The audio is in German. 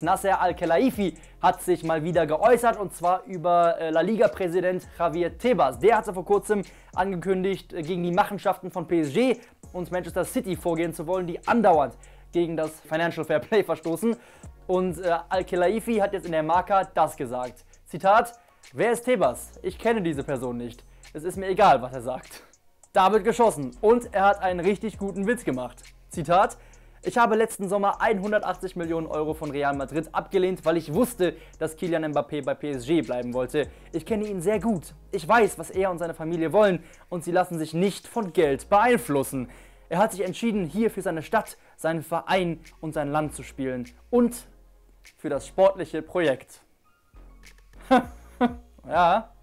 Nasser Al-Khelaifi hat sich mal wieder geäußert und zwar über äh, La Liga-Präsident Javier Tebas. Der hat ja vor kurzem angekündigt, äh, gegen die Machenschaften von PSG und Manchester City vorgehen zu wollen, die andauernd gegen das Financial Fair Play verstoßen. Und äh, Al-Khelaifi hat jetzt in der Marca das gesagt. Zitat, wer ist Tebas? Ich kenne diese Person nicht. Es ist mir egal, was er sagt. Da wird geschossen und er hat einen richtig guten Witz gemacht. Zitat, ich habe letzten Sommer 180 Millionen Euro von Real Madrid abgelehnt, weil ich wusste, dass Kylian Mbappé bei PSG bleiben wollte. Ich kenne ihn sehr gut. Ich weiß, was er und seine Familie wollen und sie lassen sich nicht von Geld beeinflussen. Er hat sich entschieden, hier für seine Stadt, seinen Verein und sein Land zu spielen und für das sportliche Projekt. ja,